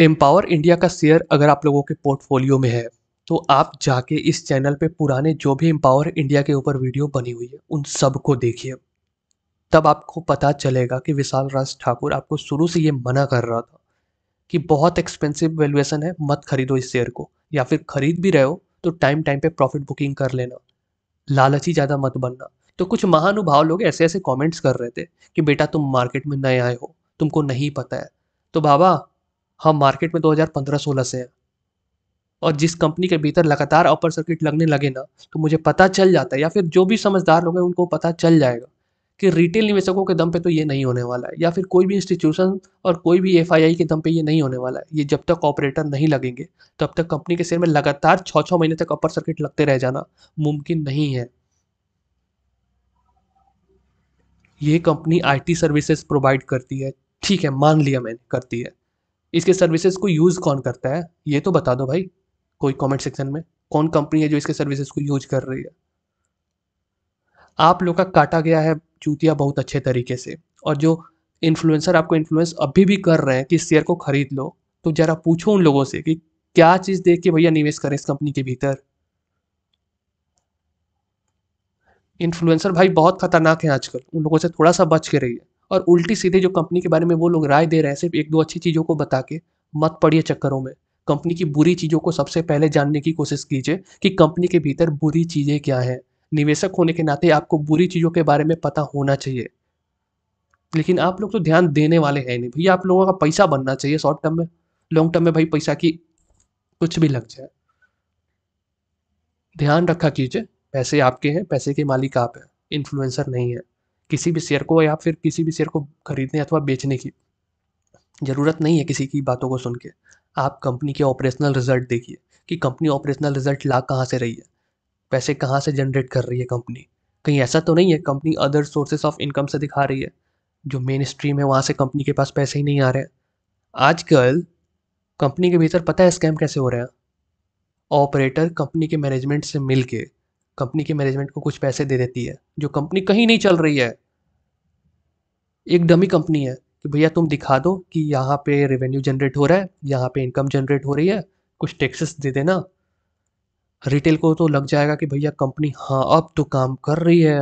empower India का share अगर आप लोगों के पोर्टफोलियो में है तो आप जाके इस चैनल पे पुराने जो भी एम्पावर इंडिया के ऊपर वीडियो बनी हुई है उन सब को देखिए तब आपको पता चलेगा कि विशाल राज ठाकुर आपको शुरू से ये मना कर रहा था कि बहुत एक्सपेंसिव वैल्यूएशन है मत खरीदो इस शेयर को या फिर खरीद भी रहे हो तो टाइम टाइम पे प्रॉफिट बुकिंग कर लेना लालची ज़्यादा मत बनना तो कुछ महानुभाव लोग ऐसे ऐसे कमेंट्स कर रहे थे कि बेटा तुम मार्केट में नए आए हो तुमको नहीं पता है तो बाबा हम हाँ, मार्केट में 2015-16 से हैं और जिस कंपनी के भीतर लगातार अपर सर्किट लगने लगे ना तो मुझे पता चल जाता है या फिर जो भी समझदार लोग हैं उनको पता चल जाएगा कि रिटेल निवेशकों के दम पे तो ये नहीं होने वाला है या फिर कोई भी इंस्टीट्यूशन और कोई भी एफ के दम पे ये नहीं होने वाला है ये जब तक ऑपरेटर नहीं लगेंगे तब तक कंपनी के शेयर में लगातार छः छः महीने तक अपर सर्किट लगते रह जाना मुमकिन नहीं है ये कंपनी आईटी सर्विसेज प्रोवाइड करती है ठीक है मान लिया मैंने करती है इसके सर्विसेज को यूज़ कौन करता है ये तो बता दो भाई कोई कमेंट सेक्शन में कौन कंपनी है जो इसके सर्विसेज को यूज कर रही है आप लोग का काटा गया है चूतिया बहुत अच्छे तरीके से और जो इन्फ्लुएंसर आपको इन्फ्लुएंस अभी भी कर रहे हैं कि शेयर को खरीद लो तो ज़रा पूछो उन लोगों से कि क्या चीज़ देख के भैया निवेश करें इस कंपनी के भीतर इन्फ्लुएंसर भाई बहुत खतरनाक है आजकल उन लोगों से थोड़ा सा बच के रहिए और उल्टी सीधे जो कंपनी के बारे में वो लोग राय दे रहे हैं सिर्फ एक दो अच्छी चीज़ों को बता के मत पड़िए चक्करों में कंपनी की बुरी चीज़ों को सबसे पहले जानने की कोशिश कीजिए कि कंपनी के भीतर बुरी चीज़ें क्या हैं निवेशक होने के नाते आपको बुरी चीज़ों के बारे में पता होना चाहिए लेकिन आप लोग तो ध्यान देने वाले हैं नहीं भैया आप लोगों का पैसा बनना चाहिए शॉर्ट टर्म में लॉन्ग टर्म में भाई पैसा की कुछ भी लग जाए ध्यान रखा कीजिए पैसे आपके हैं पैसे के मालिक आप हैं इन्फ्लुएंसर नहीं है किसी भी शेयर को या फिर किसी भी शेयर को खरीदने अथवा बेचने की ज़रूरत नहीं है किसी की बातों को सुन के आप कंपनी के ऑपरेशनल रिजल्ट देखिए कि कंपनी ऑपरेशनल रिजल्ट ला कहाँ से रही है पैसे कहाँ से जनरेट कर रही है कंपनी कहीं ऐसा तो नहीं है company other sources of income से दिखा रही है जो मेन स्ट्रीम है वहाँ से कंपनी के पास पैसे ही नहीं आ रहे हैं आजकल कंपनी के भीतर पता है स्कैम कैसे हो रहे हैं ऑपरेटर कंपनी के मैनेजमेंट से मिल के कंपनी के मैनेजमेंट को कुछ पैसे दे देती है जो कंपनी कहीं नहीं चल रही है एक डमी कंपनी है कि भैया तुम दिखा दो कि यहाँ पे रेवेन्यू जनरेट हो रहा है यहाँ पे इनकम जनरेट हो रही है कुछ टैक्सेस दे देना रिटेल को तो लग जाएगा कि भैया कंपनी हाँ अब तो काम कर रही है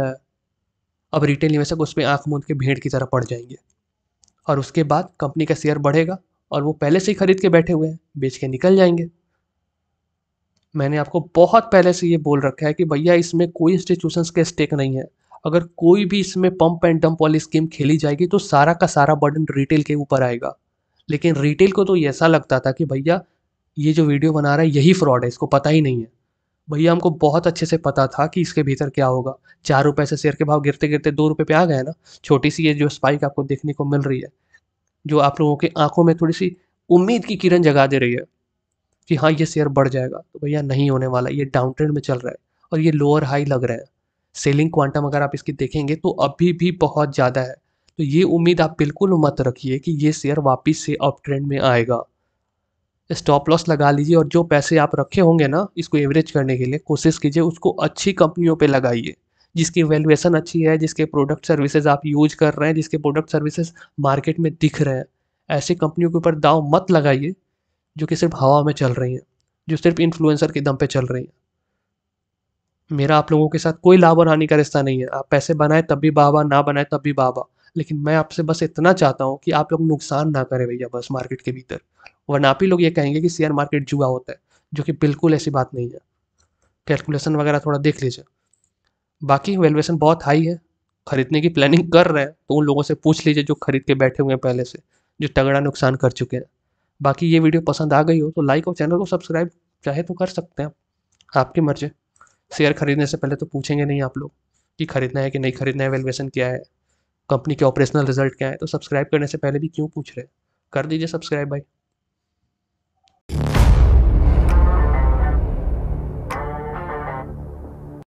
अब रिटेल निवेशक उस पर आँख मूंद के भीड़ की तरह पड़ जाएंगे और उसके बाद कंपनी का शेयर बढ़ेगा और वो पहले से ही खरीद के बैठे हुए हैं बेच के निकल जाएंगे मैंने आपको बहुत पहले से ये बोल रखा है कि भैया इसमें कोई इंस्टीट्यूशन के स्टेक नहीं है अगर कोई भी इसमें पंप एंड डंप वाली स्कीम खेली जाएगी तो सारा का सारा बर्डन रिटेल के ऊपर आएगा लेकिन रिटेल को तो ऐसा लगता था कि भैया ये जो वीडियो बना रहा है यही फ्रॉड है इसको पता ही नहीं है भैया हमको बहुत अच्छे से पता था कि इसके भीतर क्या होगा चार रुपये से शेयर के भाव गिरते गिरते दो रुपये पे आ गए ना छोटी सी ये जो स्पाइक आपको देखने को मिल रही है जो आप लोगों की आंखों में थोड़ी सी उम्मीद की किरण जगा दे रही है कि हाँ ये शेयर बढ़ जाएगा तो भैया नहीं होने वाला ये डाउन ट्रेंड में चल रहा है और ये लोअर हाई लग रहा है सेलिंग क्वांटम अगर आप इसकी देखेंगे तो अभी भी बहुत ज़्यादा है तो ये उम्मीद आप बिल्कुल मत रखिए कि ये शेयर वापस से अप ट्रेंड में आएगा स्टॉप लॉस लगा लीजिए और जो पैसे आप रखे होंगे ना इसको एवरेज करने के लिए कोशिश कीजिए उसको अच्छी कंपनियों पे लगाइए जिसकी वैल्यूएशन अच्छी है जिसके प्रोडक्ट सर्विसेज आप यूज कर रहे हैं जिसके प्रोडक्ट सर्विसेज मार्केट में दिख रहे हैं ऐसी कंपनियों के ऊपर दाव मत लगाइए जो कि सिर्फ हवा में चल रही हैं जो सिर्फ इन्फ्लुएंसर के दम पे चल रही हैं मेरा आप लोगों के साथ कोई लाभ और हानि का रिश्ता नहीं है आप पैसे बनाए तब भी बाबा ना बनाए तब भी बाबा लेकिन मैं आपसे बस इतना चाहता हूँ कि आप लोग नुकसान ना करें भैया बस मार्केट के भीतर वरना आप ही लोग ये कहेंगे कि शेयर मार्केट जुआ होता है जो कि बिल्कुल ऐसी बात नहीं है कैलकुलेशन वगैरह थोड़ा देख लीजिए बाकी वैल्यूएशन बहुत हाई है खरीदने की प्लानिंग कर रहे हैं तो उन लोगों से पूछ लीजिए जो खरीद के बैठे हुए हैं पहले से जो तगड़ा नुकसान कर चुके हैं बाकी ये वीडियो पसंद आ गई हो तो लाइक और चैनल को सब्सक्राइब चाहे तो कर सकते हैं आपकी मर्जी शेयर खरीदने से पहले तो पूछेंगे नहीं आप लोग कि खरीदना है कि नहीं खरीदना है वैल्यूएशन क्या है कंपनी के ऑपरेशनल रिजल्ट क्या है तो सब्सक्राइब करने से पहले भी क्यों पूछ रहे हैं कर दीजिए सब्सक्राइब भाई